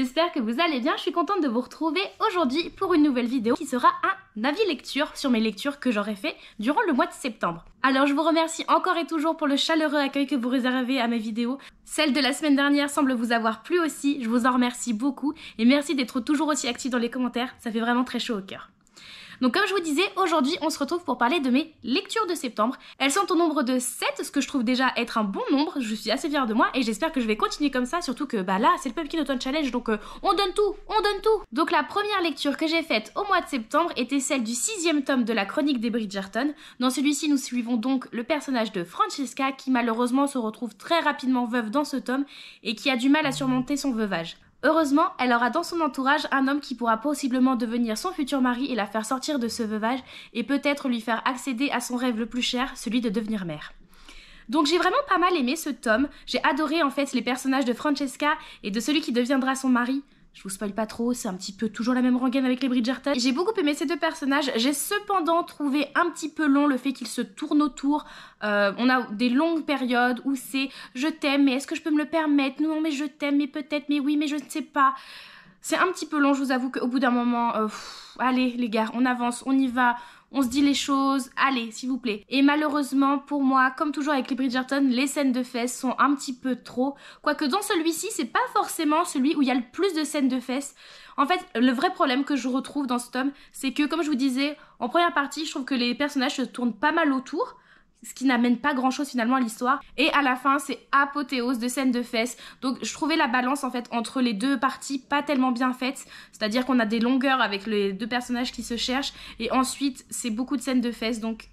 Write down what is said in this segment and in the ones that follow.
J'espère que vous allez bien, je suis contente de vous retrouver aujourd'hui pour une nouvelle vidéo qui sera un avis lecture sur mes lectures que j'aurai fait durant le mois de septembre. Alors je vous remercie encore et toujours pour le chaleureux accueil que vous réservez à mes vidéos. Celle de la semaine dernière semble vous avoir plu aussi, je vous en remercie beaucoup et merci d'être toujours aussi actif dans les commentaires, ça fait vraiment très chaud au cœur. Donc comme je vous disais, aujourd'hui on se retrouve pour parler de mes lectures de septembre. Elles sont au nombre de 7, ce que je trouve déjà être un bon nombre, je suis assez fière de moi et j'espère que je vais continuer comme ça, surtout que bah là c'est le Pumpkin Autumn Challenge donc euh, on donne tout, on donne tout Donc la première lecture que j'ai faite au mois de septembre était celle du sixième tome de la chronique des Bridgerton. Dans celui-ci nous suivons donc le personnage de Francesca qui malheureusement se retrouve très rapidement veuve dans ce tome et qui a du mal à surmonter son veuvage. Heureusement, elle aura dans son entourage un homme qui pourra possiblement devenir son futur mari et la faire sortir de ce veuvage et peut-être lui faire accéder à son rêve le plus cher, celui de devenir mère. Donc j'ai vraiment pas mal aimé ce tome, j'ai adoré en fait les personnages de Francesca et de celui qui deviendra son mari. Je vous spoil pas trop, c'est un petit peu toujours la même rengaine avec les Bridgerton. J'ai beaucoup aimé ces deux personnages. J'ai cependant trouvé un petit peu long le fait qu'ils se tournent autour. Euh, on a des longues périodes où c'est je t'aime, mais est-ce que je peux me le permettre Non, mais je t'aime, mais peut-être, mais oui, mais je ne sais pas. C'est un petit peu long, je vous avoue qu'au bout d'un moment, euh, allez les gars, on avance, on y va, on se dit les choses, allez, s'il vous plaît. Et malheureusement, pour moi, comme toujours avec les Bridgerton, les scènes de fesses sont un petit peu trop. Quoique dans celui-ci, c'est pas forcément celui où il y a le plus de scènes de fesses. En fait, le vrai problème que je retrouve dans ce tome, c'est que, comme je vous disais, en première partie, je trouve que les personnages se tournent pas mal autour ce qui n'amène pas grand chose finalement à l'histoire. Et à la fin, c'est apothéose de scènes de fesses. Donc je trouvais la balance en fait entre les deux parties pas tellement bien faite. C'est-à-dire qu'on a des longueurs avec les deux personnages qui se cherchent. Et ensuite, c'est beaucoup de scènes de fesses. Donc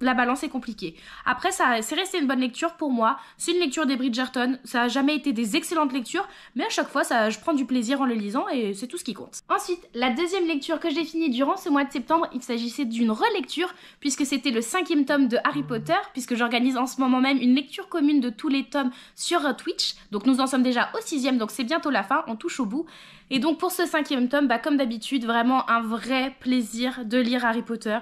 la balance est compliquée. Après, ça, c'est resté une bonne lecture pour moi. C'est une lecture des Bridgerton. Ça n'a jamais été des excellentes lectures, mais à chaque fois, ça, je prends du plaisir en le lisant et c'est tout ce qui compte. Ensuite, la deuxième lecture que j'ai finie durant ce mois de septembre, il s'agissait d'une relecture puisque c'était le cinquième tome de Harry Potter, puisque j'organise en ce moment même une lecture commune de tous les tomes sur Twitch. Donc nous en sommes déjà au sixième, donc c'est bientôt la fin, on touche au bout. Et donc pour ce cinquième tome, bah, comme d'habitude, vraiment un vrai plaisir de lire Harry Potter.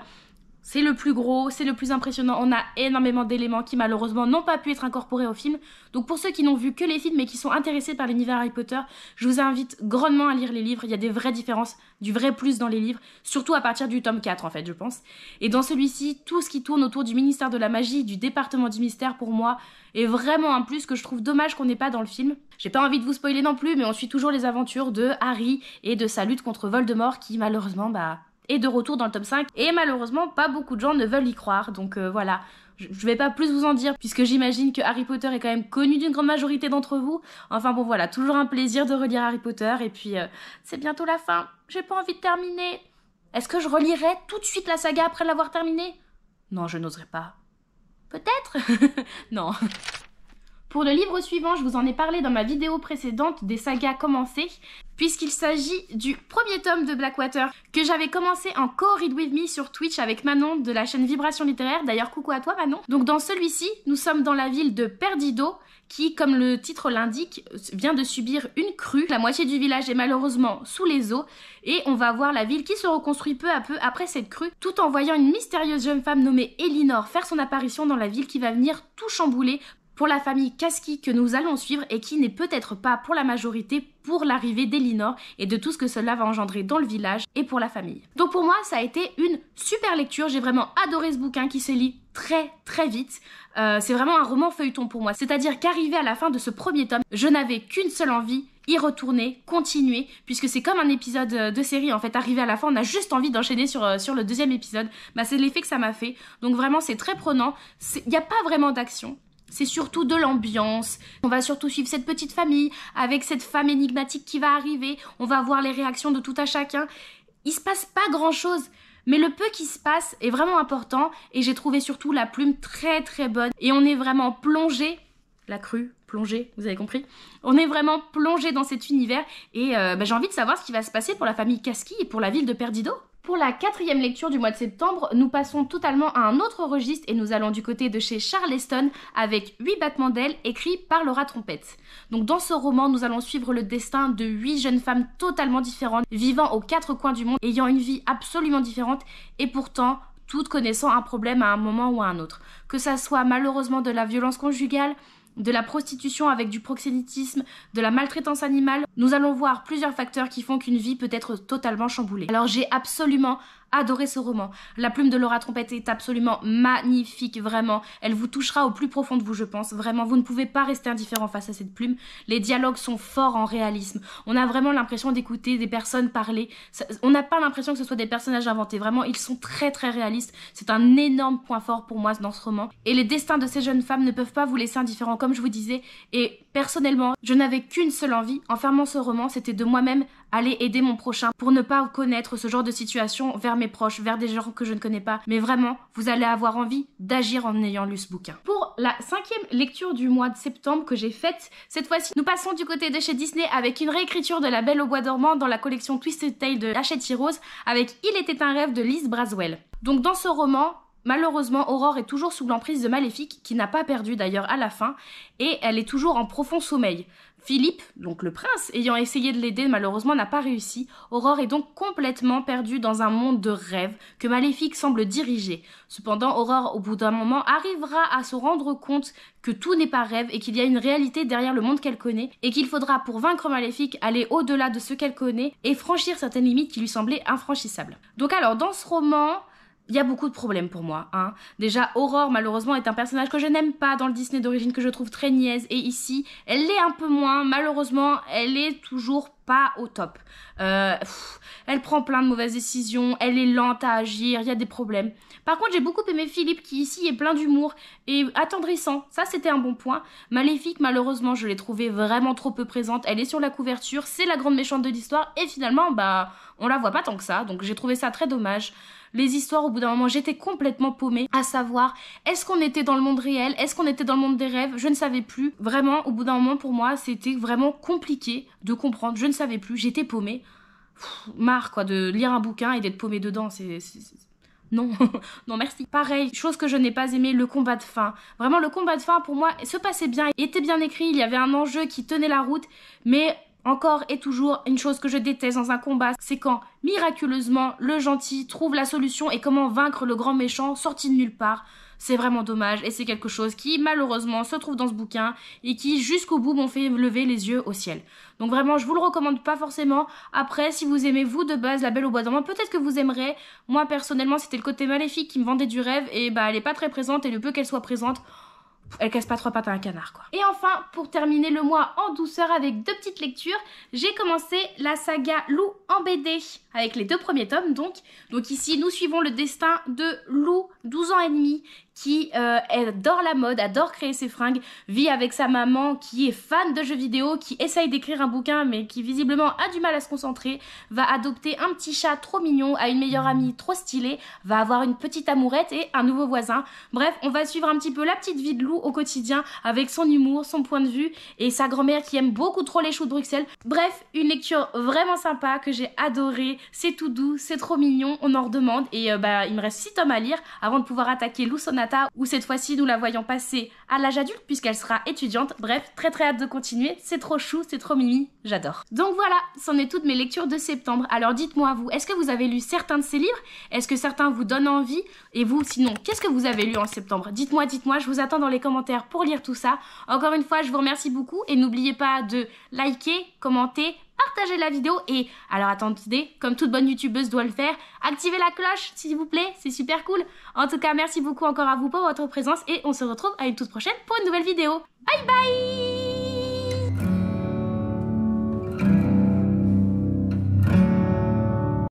C'est le plus gros, c'est le plus impressionnant. On a énormément d'éléments qui malheureusement n'ont pas pu être incorporés au film. Donc pour ceux qui n'ont vu que les films mais qui sont intéressés par l'univers Harry Potter, je vous invite grandement à lire les livres. Il y a des vraies différences, du vrai plus dans les livres, surtout à partir du tome 4 en fait, je pense. Et dans celui-ci, tout ce qui tourne autour du ministère de la magie, du département du mystère pour moi est vraiment un plus que je trouve dommage qu'on n'ait pas dans le film. J'ai pas envie de vous spoiler non plus, mais on suit toujours les aventures de Harry et de sa lutte contre Voldemort qui malheureusement bah et de retour dans le top 5 et malheureusement pas beaucoup de gens ne veulent y croire donc euh, voilà je vais pas plus vous en dire puisque j'imagine que Harry Potter est quand même connu d'une grande majorité d'entre vous. Enfin bon voilà, toujours un plaisir de relire Harry Potter et puis euh, c'est bientôt la fin. J'ai pas envie de terminer. Est-ce que je relirai tout de suite la saga après l'avoir terminée Non, je n'oserais pas. Peut-être Non. Pour le livre suivant, je vous en ai parlé dans ma vidéo précédente des sagas commencées, puisqu'il s'agit du premier tome de Blackwater que j'avais commencé en co-read with me sur Twitch avec Manon de la chaîne Vibration Littéraire. D'ailleurs, coucou à toi Manon. Donc dans celui-ci, nous sommes dans la ville de Perdido, qui, comme le titre l'indique, vient de subir une crue. La moitié du village est malheureusement sous les eaux et on va voir la ville qui se reconstruit peu à peu après cette crue, tout en voyant une mystérieuse jeune femme nommée Elinor faire son apparition dans la ville qui va venir tout chambouler pour la famille Kaski que nous allons suivre et qui n'est peut-être pas pour la majorité pour l'arrivée d'Elinor et de tout ce que cela va engendrer dans le village et pour la famille. Donc pour moi, ça a été une super lecture. J'ai vraiment adoré ce bouquin qui se lit très très vite. Euh, c'est vraiment un roman feuilleton pour moi. C'est-à-dire qu'arrivée à la fin de ce premier tome, je n'avais qu'une seule envie, y retourner, continuer, puisque c'est comme un épisode euh, de série en fait. Arrivé à la fin, on a juste envie d'enchaîner sur, euh, sur le deuxième épisode. Bah, c'est l'effet que ça m'a fait. Donc vraiment, c'est très prenant. Il n'y a pas vraiment d'action c'est surtout de l'ambiance. On va surtout suivre cette petite famille avec cette femme énigmatique qui va arriver. On va voir les réactions de tout à chacun. Il se passe pas grand chose. Mais le peu qui se passe est vraiment important et j'ai trouvé surtout la plume très très bonne et on est vraiment plongé, la crue, plongé, vous avez compris, on est vraiment plongé dans cet univers et euh, bah, j'ai envie de savoir ce qui va se passer pour la famille Casqui et pour la ville de Perdido. Pour la quatrième lecture du mois de septembre, nous passons totalement à un autre registre et nous allons du côté de chez Charleston avec 8 battements d'ailes écrits par Laura Trompette. Donc dans ce roman, nous allons suivre le destin de 8 jeunes femmes totalement différentes, vivant aux quatre coins du monde, ayant une vie absolument différente et pourtant toutes connaissant un problème à un moment ou à un autre. Que ça soit malheureusement de la violence conjugale, de la prostitution avec du proxénétisme, de la maltraitance animale, nous allons voir plusieurs facteurs qui font qu'une vie peut être totalement chamboulée. Alors j'ai absolument adoré ce roman. La plume de Laura Trompette est absolument magnifique, vraiment. Elle vous touchera au plus profond de vous, je pense. Vraiment, vous ne pouvez pas rester indifférent face à cette plume. Les dialogues sont forts en réalisme. On a vraiment l'impression d'écouter des personnes parler. On n'a pas l'impression que ce soit des personnages inventés. Vraiment, ils sont très très réalistes. C'est un énorme point fort pour moi dans ce roman. Et les destins de ces jeunes femmes ne peuvent pas vous laisser indifférents, comme je vous disais. Et personnellement, je n'avais qu'une seule envie en fermant ce roman, c'était de moi-même aller aider mon prochain pour ne pas connaître ce genre de situation vers proches, vers des gens que je ne connais pas. Mais vraiment, vous allez avoir envie d'agir en ayant lu ce bouquin. Pour la cinquième lecture du mois de septembre que j'ai faite, cette fois-ci, nous passons du côté de chez Disney avec une réécriture de La Belle au Bois dormant dans la collection Twisted Tale de Lachette Rose avec Il était un rêve de Liz Braswell. Donc dans ce roman, Malheureusement, Aurore est toujours sous l'emprise de Maléfique, qui n'a pas perdu d'ailleurs à la fin, et elle est toujours en profond sommeil. Philippe, donc le prince, ayant essayé de l'aider, malheureusement n'a pas réussi. Aurore est donc complètement perdue dans un monde de rêves que Maléfique semble diriger. Cependant, Aurore, au bout d'un moment, arrivera à se rendre compte que tout n'est pas rêve et qu'il y a une réalité derrière le monde qu'elle connaît, et qu'il faudra, pour vaincre Maléfique, aller au-delà de ce qu'elle connaît et franchir certaines limites qui lui semblaient infranchissables. Donc alors, dans ce roman, il y a beaucoup de problèmes pour moi. Hein. Déjà, Aurore, malheureusement, est un personnage que je n'aime pas dans le Disney d'origine, que je trouve très niaise. Et ici, elle l'est un peu moins. Malheureusement, elle est toujours pas au top. Euh, elle prend plein de mauvaises décisions, elle est lente à agir, il y a des problèmes. Par contre, j'ai beaucoup aimé Philippe qui ici est plein d'humour et attendrissant. Ça, c'était un bon point. Maléfique, malheureusement, je l'ai trouvée vraiment trop peu présente. Elle est sur la couverture, c'est la grande méchante de l'histoire et finalement, bah, on la voit pas tant que ça, donc j'ai trouvé ça très dommage. Les histoires, au bout d'un moment, j'étais complètement paumée, à savoir, est-ce qu'on était dans le monde réel, est-ce qu'on était dans le monde des rêves, je ne savais plus. Vraiment, au bout d'un moment, pour moi, c'était vraiment compliqué de comprendre, je ne savais plus, j'étais paumée. marre, quoi, de lire un bouquin et d'être paumée dedans, c'est non, non merci. Pareil, chose que je n'ai pas aimé, le combat de fin. Vraiment, le combat de fin pour moi se passait bien, était bien écrit, il y avait un enjeu qui tenait la route, mais encore et toujours, une chose que je déteste dans un combat, c'est quand, miraculeusement, le gentil trouve la solution et comment vaincre le grand méchant sorti de nulle part. C'est vraiment dommage et c'est quelque chose qui, malheureusement, se trouve dans ce bouquin et qui, jusqu'au bout, m'ont fait lever les yeux au ciel. Donc vraiment, je vous le recommande pas forcément. Après, si vous aimez, vous, de base, La Belle au Bois dormant, peut-être que vous aimerez. Moi, personnellement, c'était le côté maléfique qui me vendait du rêve et bah, elle est pas très présente et le peu qu'elle soit présente, elle casse pas trois pattes à un canard quoi. Et enfin, pour terminer le mois en douceur avec deux petites lectures, j'ai commencé la saga Lou en BD avec les deux premiers tomes donc. Donc ici, nous suivons le destin de Lou, 12 ans et demi, qui euh, adore la mode, adore créer ses fringues, vit avec sa maman qui est fan de jeux vidéo, qui essaye d'écrire un bouquin mais qui visiblement a du mal à se concentrer, va adopter un petit chat trop mignon, a une meilleure amie trop stylée, va avoir une petite amourette et un nouveau voisin. Bref, on va suivre un petit peu la petite vie de Lou au quotidien avec son humour, son point de vue et sa grand-mère qui aime beaucoup trop les choux de Bruxelles. Bref, une lecture vraiment sympa que j'ai adorée, c'est tout doux, c'est trop mignon, on en redemande et euh, bah il me reste 6 tomes à lire avant de pouvoir attaquer Lou Sona ou où cette fois-ci nous la voyons passer à l'âge adulte puisqu'elle sera étudiante. Bref, très très hâte de continuer, c'est trop chou, c'est trop mimi, j'adore. Donc voilà, c'en est toutes mes lectures de septembre. Alors dites-moi vous, est-ce que vous avez lu certains de ces livres Est-ce que certains vous donnent envie Et vous, sinon, qu'est-ce que vous avez lu en septembre Dites-moi, dites-moi, je vous attends dans les commentaires pour lire tout ça. Encore une fois, je vous remercie beaucoup et n'oubliez pas de liker, commenter, Partagez la vidéo et, alors attendez, comme toute bonne youtubeuse doit le faire, activez la cloche s'il vous plaît, c'est super cool. En tout cas, merci beaucoup encore à vous pour votre présence et on se retrouve à une toute prochaine pour une nouvelle vidéo. Bye bye